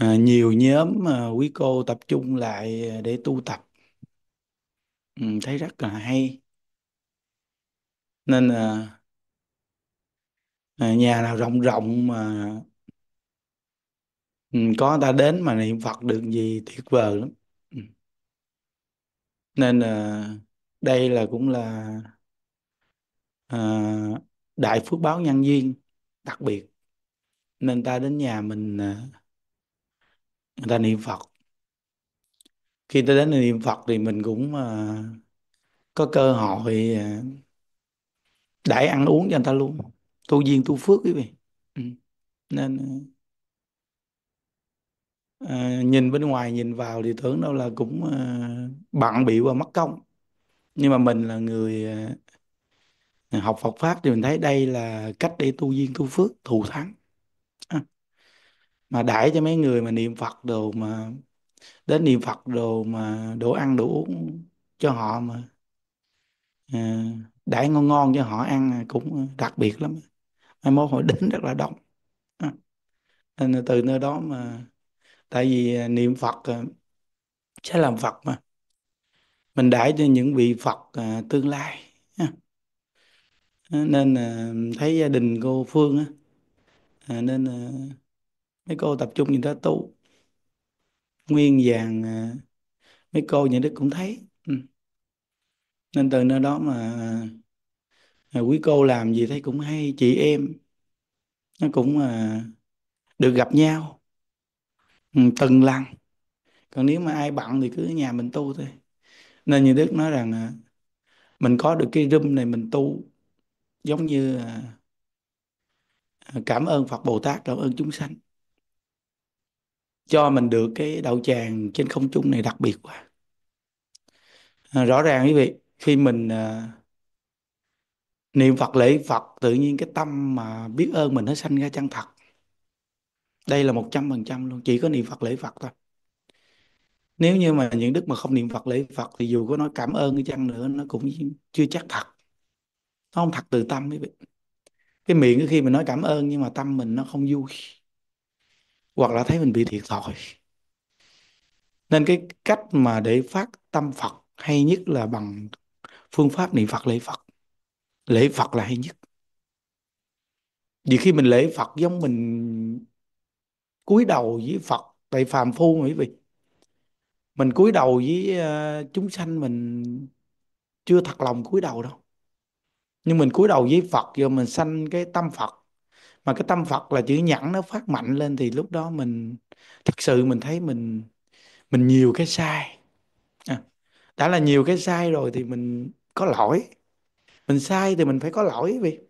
à, nhiều nhóm à, quý cô tập trung lại để tu tập ừ, thấy rất là hay nên là à, nhà nào rộng rộng mà ừ, có ta đến mà niệm Phật được gì tuyệt vời lắm ừ. nên là đây là cũng là à, đại phước báo nhân duyên đặc biệt nên ta đến nhà mình à, người ta niệm phật khi ta đến niệm phật thì mình cũng uh, có cơ hội uh, đãi ăn uống cho người ta luôn tu duyên tu phước quý vị ừ. nên uh, nhìn bên ngoài nhìn vào thì tưởng đâu là cũng uh, bận bị và mất công nhưng mà mình là người uh, học Phật pháp thì mình thấy đây là cách để tu duyên tu phước thù thắng mà đãi cho mấy người mà niệm Phật đồ mà đến niệm Phật đồ mà đồ ăn đồ uống cho họ mà à, đãi ngon ngon cho họ ăn cũng đặc biệt lắm mai mốt họ đến rất là đông à, nên từ nơi đó mà tại vì à, niệm Phật à, sẽ làm Phật mà mình đãi cho những vị Phật tương lai nên thấy gia đình cô Phương á nên mấy cô tập trung nhìn ta tu nguyên vàng à, mấy cô nhà đức cũng thấy ừ. nên từ nơi đó mà à, quý cô làm gì thấy cũng hay chị em nó cũng à, được gặp nhau ừ, từng lần còn nếu mà ai bận thì cứ ở nhà mình tu thôi nên như đức nói rằng mình có được cái room này mình tu giống như cảm ơn phật bồ tát cảm ơn chúng sanh cho mình được cái đậu tràng trên không trung này đặc biệt quá à, rõ ràng quý vị khi mình à, niệm Phật lễ Phật tự nhiên cái tâm mà biết ơn mình nó sanh ra chân thật đây là một trăm phần trăm luôn chỉ có niệm Phật lễ Phật thôi nếu như mà những đức mà không niệm Phật lễ Phật thì dù có nói cảm ơn cái chăng nữa nó cũng chưa chắc thật nó không thật từ tâm quý vị cái miệng khi mình nói cảm ơn nhưng mà tâm mình nó không vui hoặc là thấy mình bị thiệt thòi nên cái cách mà để phát tâm Phật hay nhất là bằng phương pháp niệm Phật lễ Phật lễ Phật là hay nhất vì khi mình lễ Phật giống mình cúi đầu với Phật tại phàm phu mà quý vị mình cúi đầu với ờ, chúng sanh mình chưa thật lòng cúi đầu đâu nhưng mình cúi đầu với Phật rồi mình sanh cái tâm Phật mà cái tâm Phật là chữ nhẫn nó phát mạnh lên thì lúc đó mình thật sự mình thấy mình mình nhiều cái sai à, đã là nhiều cái sai rồi thì mình có lỗi mình sai thì mình phải có lỗi vì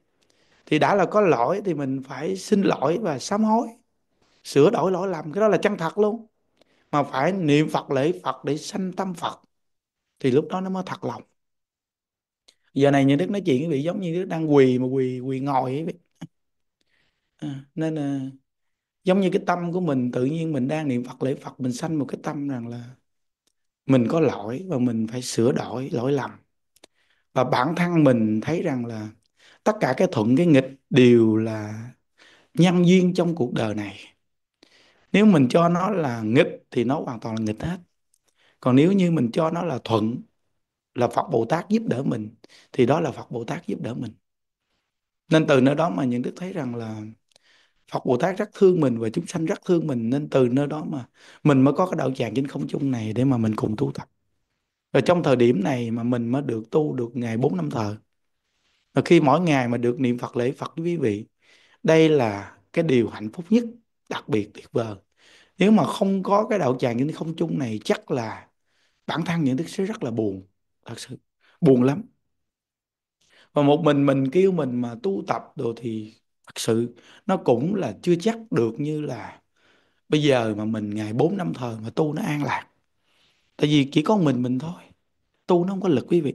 thì đã là có lỗi thì mình phải xin lỗi và sám hối sửa đổi lỗi lầm cái đó là chân thật luôn mà phải niệm Phật lễ Phật để sanh tâm Phật thì lúc đó nó mới thật lòng giờ này như đức nói chuyện với vị giống như đức đang quỳ mà quỳ quỳ ngồi ấy à, nên là giống như cái tâm của mình tự nhiên mình đang niệm Phật lễ Phật mình sanh một cái tâm rằng là mình có lỗi và mình phải sửa đổi lỗi lầm và bản thân mình thấy rằng là tất cả cái thuận cái nghịch đều là nhân duyên trong cuộc đời này nếu mình cho nó là nghịch thì nó hoàn toàn là nghịch hết còn nếu như mình cho nó là thuận là Phật Bồ Tát giúp đỡ mình thì đó là Phật Bồ Tát giúp đỡ mình nên từ nơi đó mà những đức thấy rằng là Phật Bồ Tát rất thương mình và chúng sanh rất thương mình nên từ nơi đó mà mình mới có cái đạo tràng trên không chung này để mà mình cùng tu tập rồi trong thời điểm này mà mình mới được tu được ngày 4 năm thờ rồi khi mỗi ngày mà được niệm Phật lễ Phật quý vị đây là cái điều hạnh phúc nhất đặc biệt tuyệt vời nếu mà không có cái đạo tràng trên không chung này chắc là bản thân những đức sẽ rất là buồn thật sự buồn lắm và một mình mình kêu mình mà tu tập đồ thì thật sự nó cũng là chưa chắc được như là bây giờ mà mình ngày bốn năm thời mà tu nó an lạc tại vì chỉ có mình mình thôi tu nó không có lực quý vị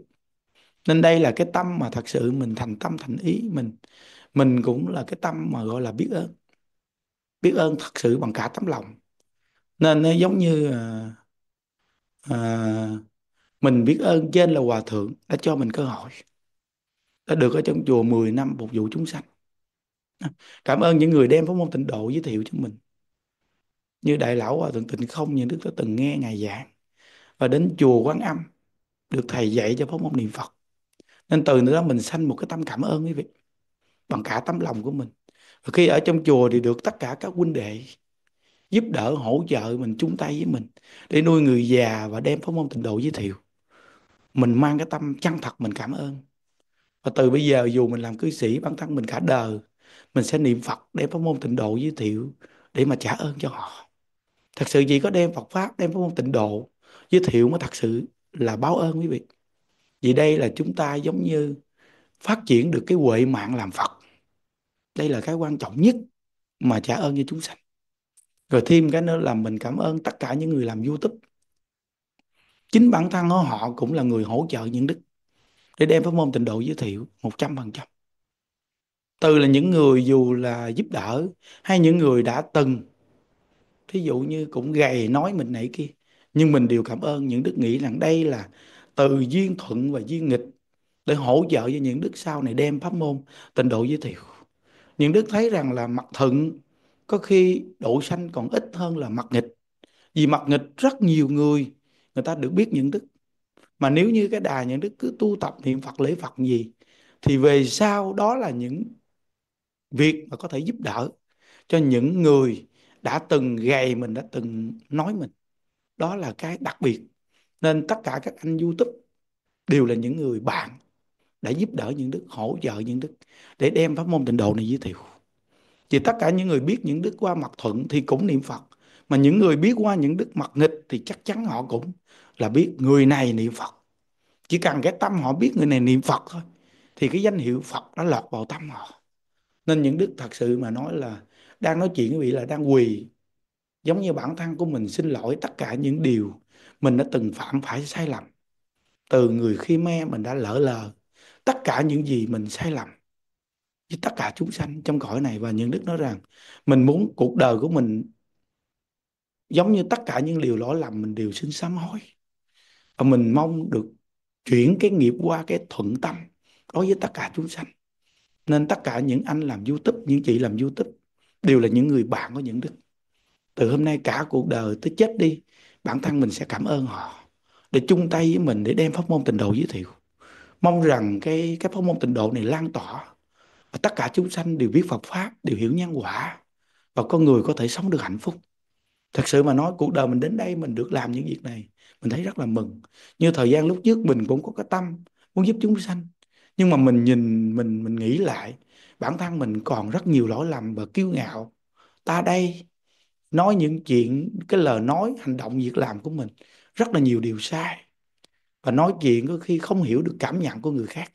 nên đây là cái tâm mà thật sự mình thành tâm thành ý mình mình cũng là cái tâm mà gọi là biết ơn biết ơn thật sự bằng cả tấm lòng nên nó giống như à, à, mình biết ơn trên là hòa thượng đã cho mình cơ hội đã được ở trong chùa 10 năm phục vụ chúng sanh cảm ơn những người đem pháp môn tịnh độ giới thiệu cho mình như đại lão hòa à, thượng tịnh không những đức đã từng nghe ngài giảng và đến chùa quán âm được thầy dạy cho pháp môn niệm phật nên từ nữa mình sanh một cái tâm cảm ơn quý vị bằng cả tấm lòng của mình và khi ở trong chùa thì được tất cả các huynh đệ giúp đỡ hỗ trợ mình chung tay với mình để nuôi người già và đem pháp môn tịnh độ giới thiệu mình mang cái tâm chân thật mình cảm ơn và từ bây giờ dù mình làm cư sĩ bản thân mình cả đời mình sẽ niệm Phật đem pháp môn tịnh độ giới thiệu để mà trả ơn cho họ thật sự gì có đem Phật pháp đem pháp môn tịnh độ giới thiệu mới thật sự là báo ơn quý vị vì đây là chúng ta giống như phát triển được cái huệ mạng làm Phật đây là cái quan trọng nhất mà trả ơn cho chúng sanh rồi thêm cái nữa là mình cảm ơn tất cả những người làm YouTube chính bản thân họ cũng là người hỗ trợ những đức để đem pháp môn tịnh độ giới thiệu 100% từ là những người dù là giúp đỡ hay những người đã từng thí dụ như cũng gầy nói mình nãy kia nhưng mình đều cảm ơn những đức nghĩ rằng đây là từ duyên thuận và duyên nghịch để hỗ trợ cho những đức sau này đem pháp môn tịnh độ giới thiệu những đức thấy rằng là mặt thuận có khi độ sanh còn ít hơn là mặt nghịch vì mặt nghịch rất nhiều người người ta được biết những đức mà nếu như cái đà những đức cứ tu tập niệm phật lễ phật gì thì về sau đó là những việc mà có thể giúp đỡ cho những người đã từng gầy mình đã từng nói mình đó là cái đặc biệt nên tất cả các anh youtube đều là những người bạn đã giúp đỡ những đức hỗ trợ những đức để đem pháp môn tịnh độ này giới thiệu thì tất cả những người biết những đức qua mặt thuận thì cũng niệm phật mà những người biết qua những đức mặt nghịch thì chắc chắn họ cũng là biết người này niệm phật chỉ cần cái tâm họ biết người này niệm phật thôi thì cái danh hiệu phật đã lọt vào tâm họ nên những đức thật sự mà nói là đang nói chuyện quý vị là đang quỳ giống như bản thân của mình xin lỗi tất cả những điều mình đã từng phạm phải sai lầm từ người khi me mình đã lỡ lờ tất cả những gì mình sai lầm với tất cả chúng sanh trong cõi này và những đức nói rằng mình muốn cuộc đời của mình giống như tất cả những điều lỗi lầm mình đều xin sám hối và mình mong được chuyển cái nghiệp qua cái thuận tâm đối với tất cả chúng sanh nên tất cả những anh làm YouTube, những chị làm YouTube đều là những người bạn của những đức. Từ hôm nay cả cuộc đời tới chết đi, bản thân mình sẽ cảm ơn họ để chung tay với mình để đem pháp môn tình độ giới thiệu. Mong rằng cái cái pháp môn tình độ này lan tỏa và tất cả chúng sanh đều biết Phật pháp, đều hiểu nhân quả và con người có thể sống được hạnh phúc. Thật sự mà nói cuộc đời mình đến đây mình được làm những việc này, mình thấy rất là mừng. Như thời gian lúc trước mình cũng có cái tâm muốn giúp chúng sanh nhưng mà mình nhìn mình mình nghĩ lại bản thân mình còn rất nhiều lỗi lầm và kiêu ngạo ta đây nói những chuyện cái lời nói hành động việc làm của mình rất là nhiều điều sai và nói chuyện có khi không hiểu được cảm nhận của người khác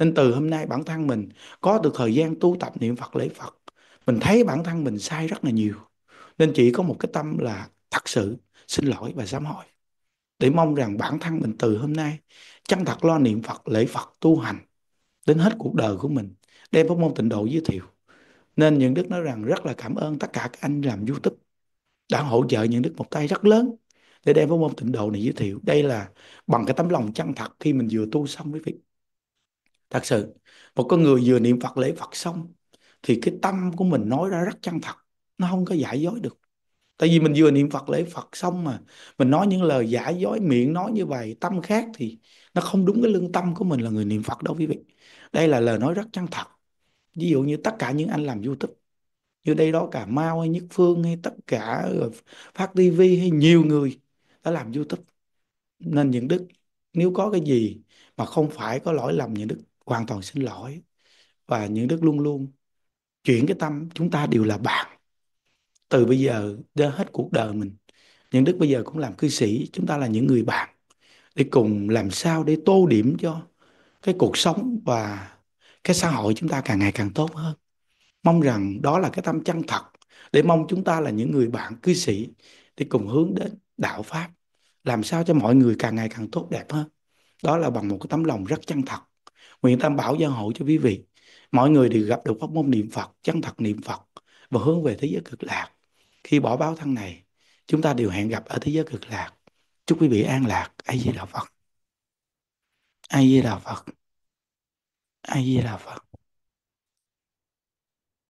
nên từ hôm nay bản thân mình có được thời gian tu tập niệm phật lễ phật mình thấy bản thân mình sai rất là nhiều nên chỉ có một cái tâm là thật sự xin lỗi và sám hối để mong rằng bản thân mình từ hôm nay chân thật lo niệm Phật, lễ Phật, tu hành đến hết cuộc đời của mình đem pháp môn tịnh độ giới thiệu nên những đức nói rằng rất là cảm ơn tất cả các anh làm youtube đã hỗ trợ những đức một tay rất lớn để đem pháp môn tịnh độ này giới thiệu đây là bằng cái tấm lòng chân thật khi mình vừa tu xong với việc thật sự một con người vừa niệm phật lễ phật xong thì cái tâm của mình nói ra rất chân thật nó không có giải dối được tại vì mình vừa niệm Phật lễ Phật xong mà mình nói những lời giả dối miệng nói như vậy tâm khác thì nó không đúng cái lương tâm của mình là người niệm Phật đâu quý vị đây là lời nói rất chân thật ví dụ như tất cả những anh làm YouTube như đây đó cả Mao hay Nhất Phương hay tất cả Phát TV hay nhiều người đã làm YouTube nên những đức nếu có cái gì mà không phải có lỗi lầm những đức hoàn toàn xin lỗi và những đức luôn luôn chuyển cái tâm chúng ta đều là bạn từ bây giờ đến hết cuộc đời mình những đức bây giờ cũng làm cư sĩ chúng ta là những người bạn để cùng làm sao để tô điểm cho cái cuộc sống và cái xã hội chúng ta càng ngày càng tốt hơn mong rằng đó là cái tâm chân thật để mong chúng ta là những người bạn cư sĩ để cùng hướng đến đạo pháp làm sao cho mọi người càng ngày càng tốt đẹp hơn đó là bằng một cái tấm lòng rất chân thật nguyện tam bảo gia hộ cho quý vị mọi người đều gặp được pháp môn niệm phật chân thật niệm phật và hướng về thế giới cực lạc khi bỏ báo thân này chúng ta đều hẹn gặp ở thế giới cực lạc chúc quý vị an lạc ai di đà phật ai di đà phật ai di đà phật